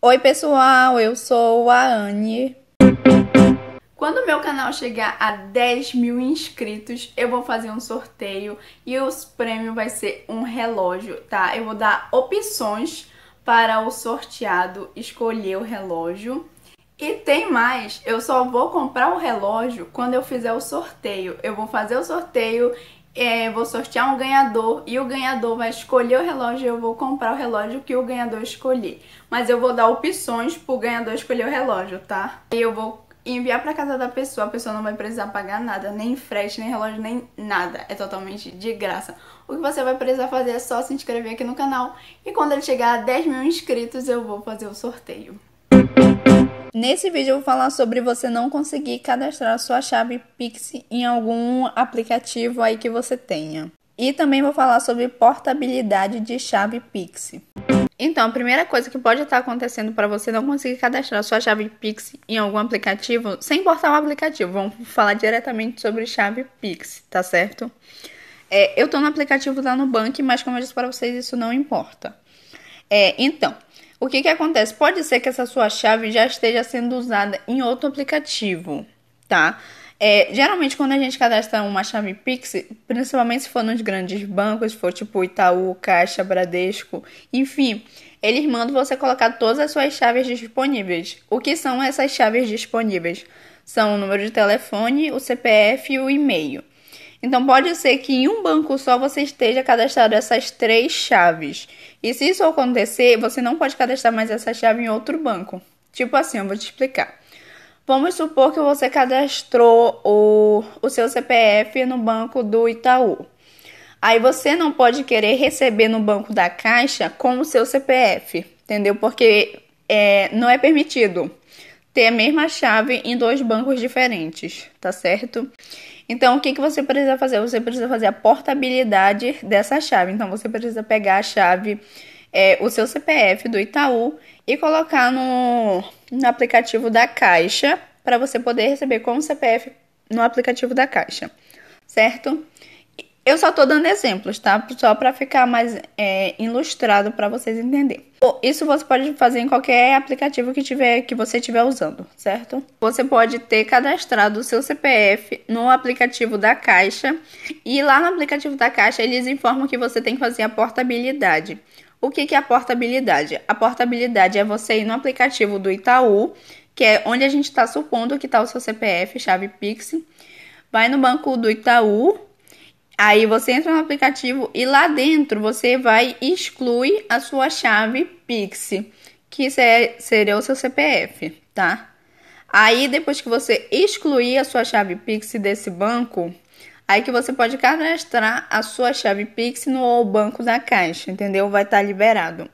Oi, pessoal, eu sou a Anne. Quando meu canal chegar a 10 mil inscritos, eu vou fazer um sorteio e o prêmio vai ser um relógio, tá? Eu vou dar opções para o sorteado escolher o relógio. E tem mais, eu só vou comprar o relógio quando eu fizer o sorteio. Eu vou fazer o sorteio é, vou sortear um ganhador e o ganhador vai escolher o relógio e eu vou comprar o relógio que o ganhador escolher. Mas eu vou dar opções pro ganhador escolher o relógio, tá? E eu vou enviar para casa da pessoa, a pessoa não vai precisar pagar nada, nem frete, nem relógio, nem nada. É totalmente de graça. O que você vai precisar fazer é só se inscrever aqui no canal e quando ele chegar a 10 mil inscritos eu vou fazer o sorteio. Nesse vídeo eu vou falar sobre você não conseguir cadastrar sua chave Pix em algum aplicativo aí que você tenha. E também vou falar sobre portabilidade de chave Pix. Então, a primeira coisa que pode estar acontecendo para você não conseguir cadastrar sua chave Pix em algum aplicativo, sem importar o aplicativo, vamos falar diretamente sobre chave Pix, tá certo? É, eu estou no aplicativo da Nubank, mas como eu disse para vocês, isso não importa. É, então, o que, que acontece? Pode ser que essa sua chave já esteja sendo usada em outro aplicativo, tá? É, geralmente, quando a gente cadastra uma chave Pix, principalmente se for nos grandes bancos, se for tipo Itaú, Caixa, Bradesco, enfim, eles mandam você colocar todas as suas chaves disponíveis. O que são essas chaves disponíveis? São o número de telefone, o CPF e o e-mail. Então pode ser que em um banco só você esteja cadastrado essas três chaves. E se isso acontecer, você não pode cadastrar mais essa chave em outro banco. Tipo assim, eu vou te explicar. Vamos supor que você cadastrou o, o seu CPF no banco do Itaú. Aí você não pode querer receber no banco da Caixa com o seu CPF, entendeu? Porque é, não é permitido ter a mesma chave em dois bancos diferentes, tá certo? Então, o que, que você precisa fazer? Você precisa fazer a portabilidade dessa chave. Então, você precisa pegar a chave, é, o seu CPF do Itaú e colocar no, no aplicativo da Caixa para você poder receber com o CPF no aplicativo da Caixa, certo? Eu só estou dando exemplos, tá? Só para ficar mais é, ilustrado para vocês entenderem. Isso você pode fazer em qualquer aplicativo que, tiver, que você estiver usando, certo? Você pode ter cadastrado o seu CPF no aplicativo da Caixa e lá no aplicativo da Caixa eles informam que você tem que fazer a portabilidade. O que, que é a portabilidade? A portabilidade é você ir no aplicativo do Itaú, que é onde a gente está supondo que está o seu CPF, chave Pix, vai no banco do Itaú Aí você entra no aplicativo e lá dentro você vai exclui a sua chave Pix, que é, seria o seu CPF, tá? Aí depois que você excluir a sua chave Pix desse banco, aí que você pode cadastrar a sua chave Pix no banco da Caixa, entendeu? Vai estar tá liberado.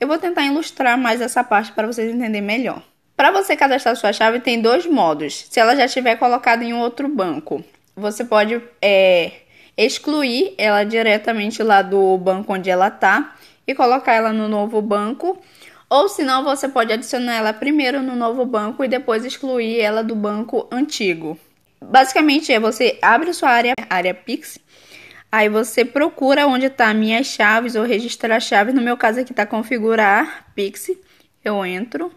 Eu vou tentar ilustrar mais essa parte para vocês entenderem melhor. Para você cadastrar sua chave tem dois modos. Se ela já estiver colocada em outro banco, você pode é, excluir ela diretamente lá do banco onde ela tá e colocar ela no novo banco. Ou se não, você pode adicionar ela primeiro no novo banco e depois excluir ela do banco antigo. Basicamente é você abre sua área, área Pix, aí você procura onde está minhas chaves ou registrar chaves. No meu caso aqui está configurar Pix. Eu entro,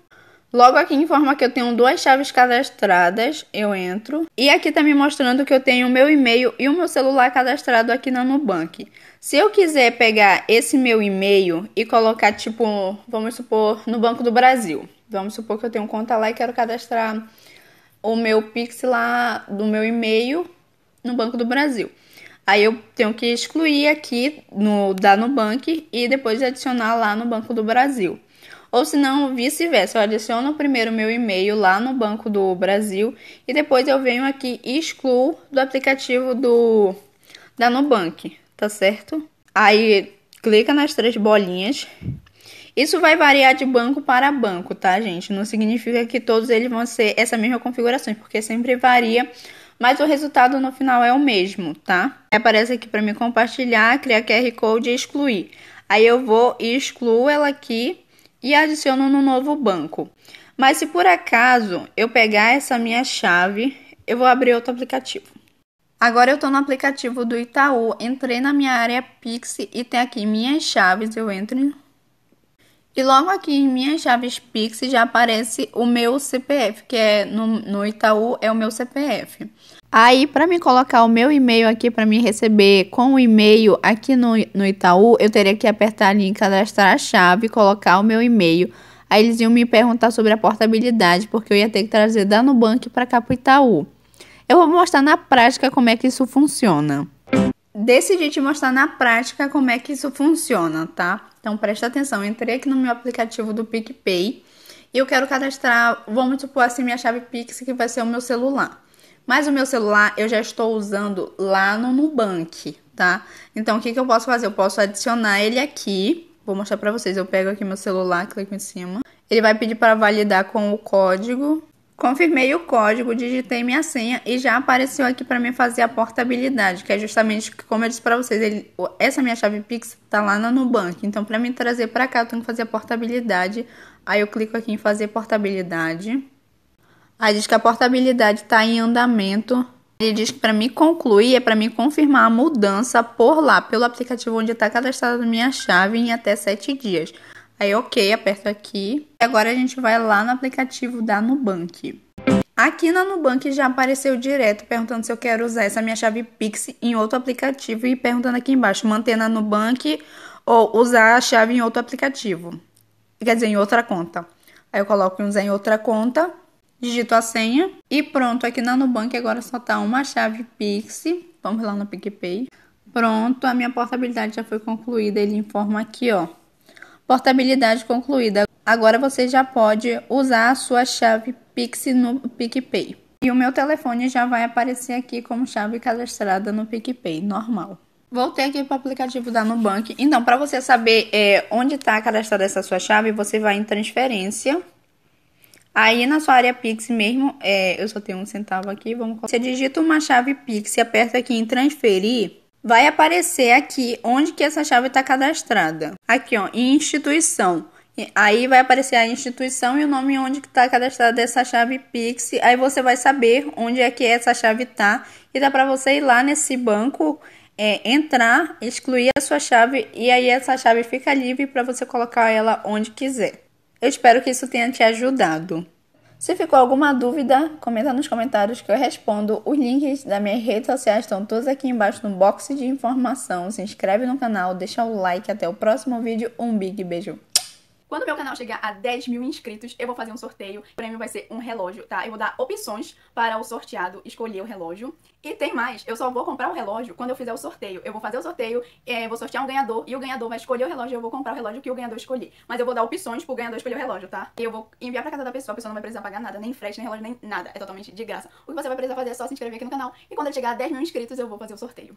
Logo aqui informa que eu tenho duas chaves cadastradas, eu entro. E aqui tá me mostrando que eu tenho o meu e-mail e o meu celular cadastrado aqui na Nubank. Se eu quiser pegar esse meu e-mail e colocar, tipo, vamos supor, no Banco do Brasil. Vamos supor que eu tenho conta lá e quero cadastrar o meu Pix lá do meu e-mail no Banco do Brasil. Aí eu tenho que excluir aqui no da Nubank e depois adicionar lá no Banco do Brasil. Ou se não, vice-versa, eu adiciono primeiro meu e-mail lá no Banco do Brasil e depois eu venho aqui e excluo do aplicativo do da Nubank, tá certo? Aí clica nas três bolinhas. Isso vai variar de banco para banco, tá, gente? Não significa que todos eles vão ser essa mesma configuração, porque sempre varia mas o resultado no final é o mesmo, tá? Aparece aqui para me compartilhar, criar QR Code e excluir. Aí eu vou e excluo ela aqui e adiciono no novo banco. Mas se por acaso eu pegar essa minha chave, eu vou abrir outro aplicativo. Agora eu estou no aplicativo do Itaú, entrei na minha área Pix e tem aqui minhas chaves, eu entro. E logo aqui em minhas chaves Pix já aparece o meu CPF, que é no, no Itaú é o meu CPF. Aí, para me colocar o meu e-mail aqui para me receber com o e-mail aqui no, no Itaú, eu teria que apertar ali em cadastrar a chave, colocar o meu e-mail. Aí eles iam me perguntar sobre a portabilidade, porque eu ia ter que trazer da Nubank para cá pro Itaú. Eu vou mostrar na prática como é que isso funciona. Decidi te mostrar na prática como é que isso funciona, tá? Então presta atenção, eu entrei aqui no meu aplicativo do PicPay e eu quero cadastrar, vamos supor assim, minha chave Pix que vai ser o meu celular. Mas o meu celular eu já estou usando lá no Nubank, tá? Então o que, que eu posso fazer? Eu posso adicionar ele aqui. Vou mostrar pra vocês. Eu pego aqui meu celular, clico em cima. Ele vai pedir para validar com o código. Confirmei o código, digitei minha senha e já apareceu aqui para mim fazer a portabilidade, que é justamente como eu disse para vocês, ele, essa minha chave Pix tá lá no Nubank. Então, para mim trazer para cá, eu tenho que fazer a portabilidade. Aí eu clico aqui em fazer portabilidade. Aí diz que a portabilidade está em andamento. Ele diz que para me concluir é para me confirmar a mudança por lá, pelo aplicativo onde está cadastrada a minha chave em até 7 dias. Aí, ok, aperto aqui. E agora a gente vai lá no aplicativo da Nubank. Aqui na Nubank já apareceu direto perguntando se eu quero usar essa minha chave Pix em outro aplicativo e perguntando aqui embaixo, manter na Nubank ou usar a chave em outro aplicativo. Quer dizer, em outra conta. Aí eu coloco em usar em outra conta digito a senha e pronto, aqui na Nubank agora só tá uma chave Pix, vamos lá no PicPay. Pronto, a minha portabilidade já foi concluída, ele informa aqui, ó. Portabilidade concluída. Agora você já pode usar a sua chave Pix no PicPay. E o meu telefone já vai aparecer aqui como chave cadastrada no PicPay, normal. Voltei aqui para o aplicativo da Nubank. Então, para você saber é, onde está cadastrada essa sua chave, você vai em transferência. Aí na sua área Pix mesmo, é, eu só tenho um centavo aqui, vamos Você digita uma chave Pix e aperta aqui em transferir, vai aparecer aqui onde que essa chave está cadastrada. Aqui, ó, em instituição. Aí vai aparecer a instituição e o nome onde que está cadastrada essa chave Pix. Aí você vai saber onde é que essa chave está e dá para você ir lá nesse banco é, entrar, excluir a sua chave e aí essa chave fica livre para você colocar ela onde quiser. Eu espero que isso tenha te ajudado. Se ficou alguma dúvida, comenta nos comentários que eu respondo. Os links das minhas redes sociais estão todos aqui embaixo no box de informação. Se inscreve no canal, deixa o like. Até o próximo vídeo. Um big beijo. Quando então meu canal chegar a 10 mil inscritos, eu vou fazer um sorteio. O prêmio vai ser um relógio, tá? Eu vou dar opções para o sorteado escolher o relógio. E tem mais, eu só vou comprar o relógio quando eu fizer o sorteio. Eu vou fazer o sorteio, é, vou sortear um ganhador e o ganhador vai escolher o relógio e eu vou comprar o relógio que o ganhador escolher. Mas eu vou dar opções pro ganhador escolher o relógio, tá? E eu vou enviar pra casa da pessoa, a pessoa não vai precisar pagar nada, nem frete, nem relógio, nem nada. É totalmente de graça. O que você vai precisar fazer é só se inscrever aqui no canal e quando ele chegar a 10 mil inscritos eu vou fazer o sorteio.